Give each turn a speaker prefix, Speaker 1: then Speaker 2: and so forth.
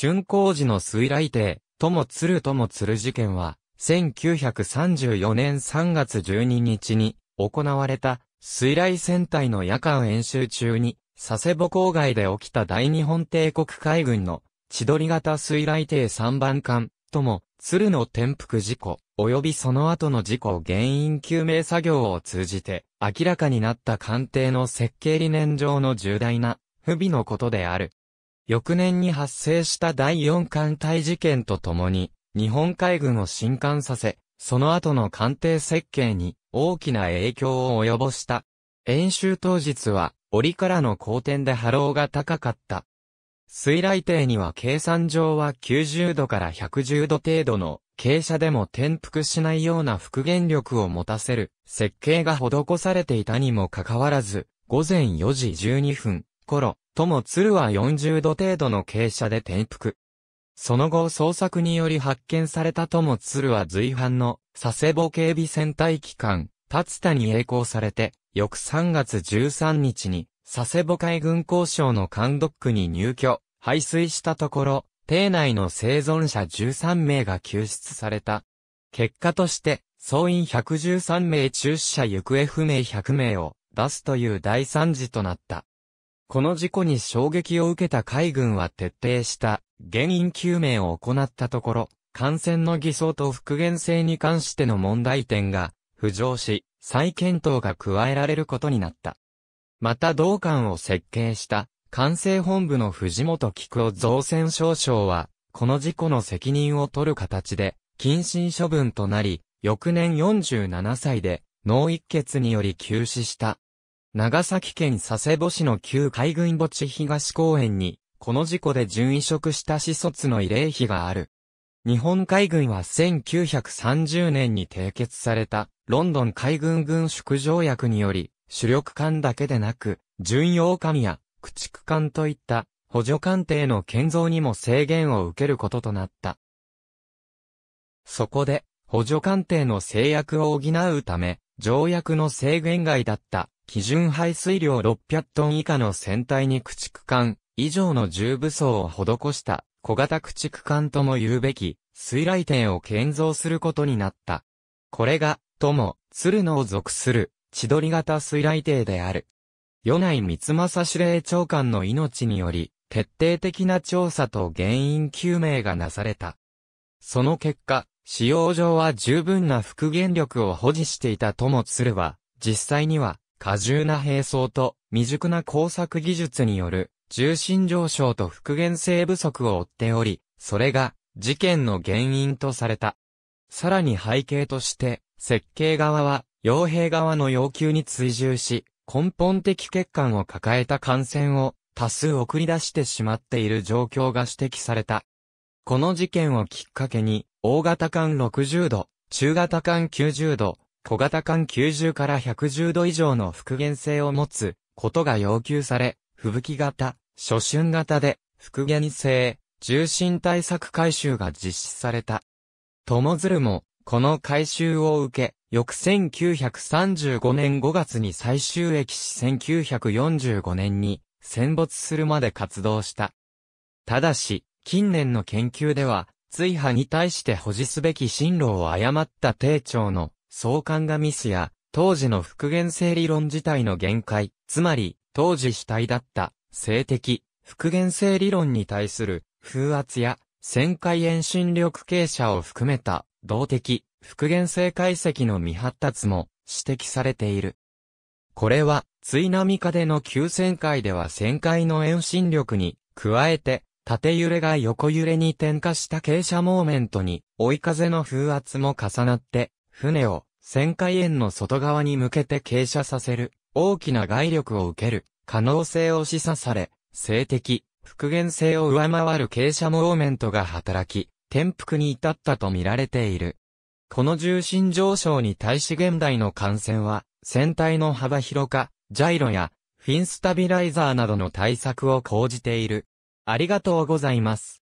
Speaker 1: 春光寺の水雷亭、ともつるともつる事件は、1934年3月12日に行われた水雷戦隊の夜間演習中に、佐世保郊外で起きた大日本帝国海軍の千鳥型水雷艇3番艦、とも、鶴の転覆事故、及びその後の事故原因究明作業を通じて、明らかになった艦艇の設計理念上の重大な、不備のことである。翌年に発生した第四艦隊事件とともに、日本海軍を震撼させ、その後の艦艇設計に大きな影響を及ぼした。演習当日は、折からの好転で波浪が高かった。水雷艇には計算上は90度から110度程度の傾斜でも転覆しないような復元力を持たせる設計が施されていたにもかかわらず、午前4時12分頃、とも鶴は40度程度の傾斜で転覆。その後捜索により発見されたとも鶴は随伴の佐世保警備戦隊機関、立田に栄光されて、翌3月13日に佐世保海軍交渉の監督区に入居、排水したところ、艇内の生存者13名が救出された。結果として、総員113名中死者行方不明100名を出すという大惨事となった。この事故に衝撃を受けた海軍は徹底した原因究明を行ったところ、感染の偽装と復元性に関しての問題点が浮上し、再検討が加えられることになった。また同艦を設計した管政本部の藤本菊夫造船少将は、この事故の責任を取る形で、謹慎処分となり、翌年47歳で、脳一血により急死した。長崎県佐世保市の旧海軍墓地東公園に、この事故で準移植した死卒の慰霊碑がある。日本海軍は1930年に締結された、ロンドン海軍軍縮条約により、主力艦だけでなく、巡洋艦や駆逐艦といった補助艦艇の建造にも制限を受けることとなった。そこで、補助艦艇の制約を補うため、条約の制限外だった基準排水量600トン以下の船体に駆逐艦以上の重武装を施した小型駆逐艦とも言うべき水雷艇を建造することになった。これが、とも、鶴野を属する千鳥型水雷艇である。米内三政司令長官の命により、徹底的な調査と原因究明がなされた。その結果、使用上は十分な復元力を保持していたともするは、実際には、過重な並走と未熟な工作技術による重心上昇と復元性不足を負っており、それが事件の原因とされた。さらに背景として、設計側は、傭兵側の要求に追従し、根本的欠陥を抱えた感染を多数送り出してしまっている状況が指摘された。この事件をきっかけに、大型艦60度、中型艦90度、小型艦90から110度以上の復元性を持つことが要求され、吹雪型、初春型で復元性、重心対策改修が実施された。友鶴も、この改修を受け、翌1935年5月に最終駅し1945年に戦没するまで活動した。ただし、近年の研究では、追派に対して保持すべき進路を誤った低調の相関がミスや、当時の復元性理論自体の限界、つまり、当時主体だった性的復元性理論に対する風圧や旋回遠心力傾斜を含めた動的復元性解析の未発達も指摘されている。これは、追波化での急旋回では旋回の遠心力に加えて縦揺れが横揺れに転化した傾斜モーメントに、追い風の風圧も重なって、船を、旋回円の外側に向けて傾斜させる、大きな外力を受ける、可能性を示唆され、静的、復元性を上回る傾斜モーメントが働き、転覆に至ったと見られている。この重心上昇に対し現代の艦船は、船体の幅広化、ジャイロや、フィンスタビライザーなどの対策を講じている。ありがとうございます。